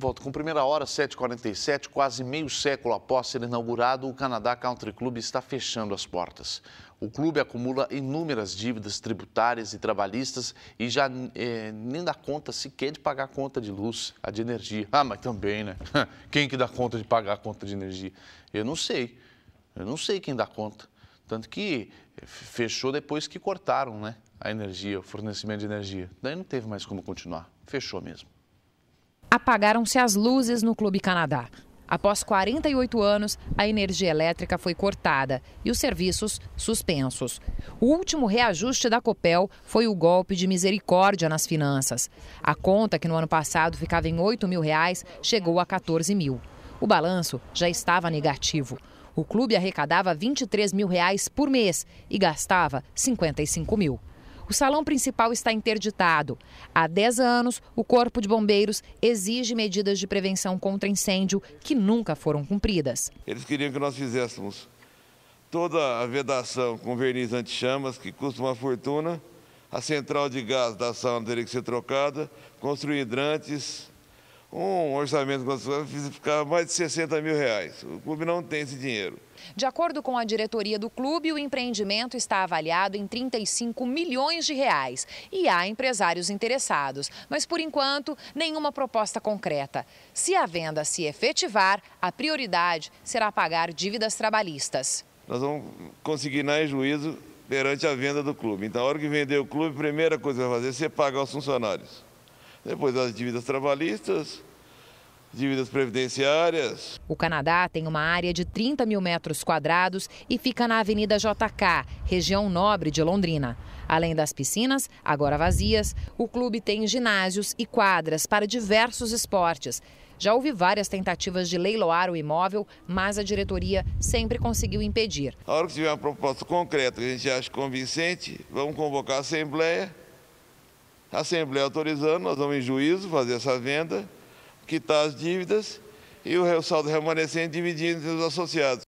Volto com primeira hora, 7h47, quase meio século após ser inaugurado, o Canadá Country Club está fechando as portas. O clube acumula inúmeras dívidas tributárias e trabalhistas e já é, nem dá conta sequer de pagar a conta de luz, a de energia. Ah, mas também, né? Quem que dá conta de pagar a conta de energia? Eu não sei. Eu não sei quem dá conta. Tanto que eh, fechou depois que cortaram né, a energia, o fornecimento de energia. Daí não teve mais como continuar. Fechou mesmo apagaram-se as luzes no Clube Canadá. Após 48 anos, a energia elétrica foi cortada e os serviços suspensos. O último reajuste da Copel foi o golpe de misericórdia nas finanças. A conta, que no ano passado ficava em 8 mil reais, chegou a 14 mil. O balanço já estava negativo. O clube arrecadava 23 mil reais por mês e gastava 55 mil. O salão principal está interditado. Há 10 anos, o Corpo de Bombeiros exige medidas de prevenção contra incêndio que nunca foram cumpridas. Eles queriam que nós fizéssemos toda a vedação com verniz anti-chamas, que custa uma fortuna. A central de gás da sala teria que ser trocada, construir hidrantes, um orçamento ficava mais de 60 mil reais. O clube não tem esse dinheiro. De acordo com a diretoria do clube, o empreendimento está avaliado em 35 milhões de reais e há empresários interessados, mas por enquanto nenhuma proposta concreta. Se a venda se efetivar, a prioridade será pagar dívidas trabalhistas. Nós vamos conseguir em juízo perante a venda do clube. Então, a hora que vender o clube, a primeira coisa que vai fazer é pagar os funcionários depois as dívidas trabalhistas, dívidas previdenciárias. O Canadá tem uma área de 30 mil metros quadrados e fica na Avenida JK, região nobre de Londrina. Além das piscinas, agora vazias, o clube tem ginásios e quadras para diversos esportes. Já houve várias tentativas de leiloar o imóvel, mas a diretoria sempre conseguiu impedir. A hora que tiver uma proposta concreta que a gente acha convincente, vamos convocar a Assembleia a Assembleia autorizando, nós vamos em juízo fazer essa venda, quitar as dívidas e o saldo remanescente dividindo entre os associados.